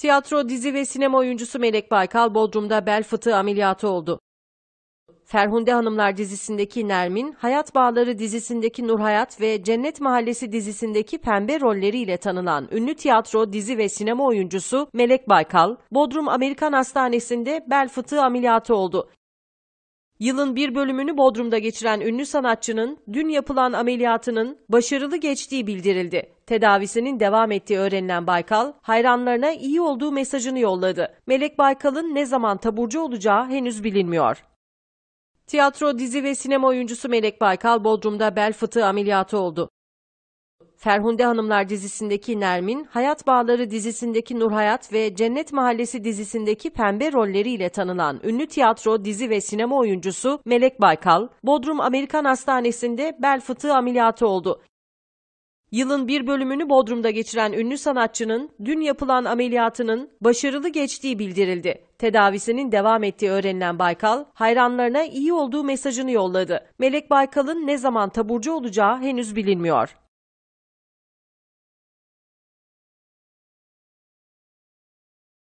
Tiyatro, dizi ve sinema oyuncusu Melek Baykal Bodrum'da bel fıtığı ameliyatı oldu. Ferhunde Hanımlar dizisindeki Nermin, Hayat Bağları dizisindeki Nurhayat ve Cennet Mahallesi dizisindeki pembe rolleriyle tanınan ünlü tiyatro, dizi ve sinema oyuncusu Melek Baykal, Bodrum Amerikan Hastanesi'nde bel fıtığı ameliyatı oldu. Yılın bir bölümünü Bodrum'da geçiren ünlü sanatçının dün yapılan ameliyatının başarılı geçtiği bildirildi. Tedavisinin devam ettiği öğrenilen Baykal, hayranlarına iyi olduğu mesajını yolladı. Melek Baykal'ın ne zaman taburcu olacağı henüz bilinmiyor. Tiyatro, dizi ve sinema oyuncusu Melek Baykal Bodrum'da bel fıtığı ameliyatı oldu. Ferhunde Hanımlar dizisindeki Nermin, Hayat Bağları dizisindeki Nurhayat ve Cennet Mahallesi dizisindeki pembe rolleriyle tanınan ünlü tiyatro, dizi ve sinema oyuncusu Melek Baykal, Bodrum Amerikan Hastanesi'nde bel fıtığı ameliyatı oldu. Yılın bir bölümünü Bodrum'da geçiren ünlü sanatçının dün yapılan ameliyatının başarılı geçtiği bildirildi. Tedavisinin devam ettiği öğrenilen Baykal, hayranlarına iyi olduğu mesajını yolladı. Melek Baykal'ın ne zaman taburcu olacağı henüz bilinmiyor.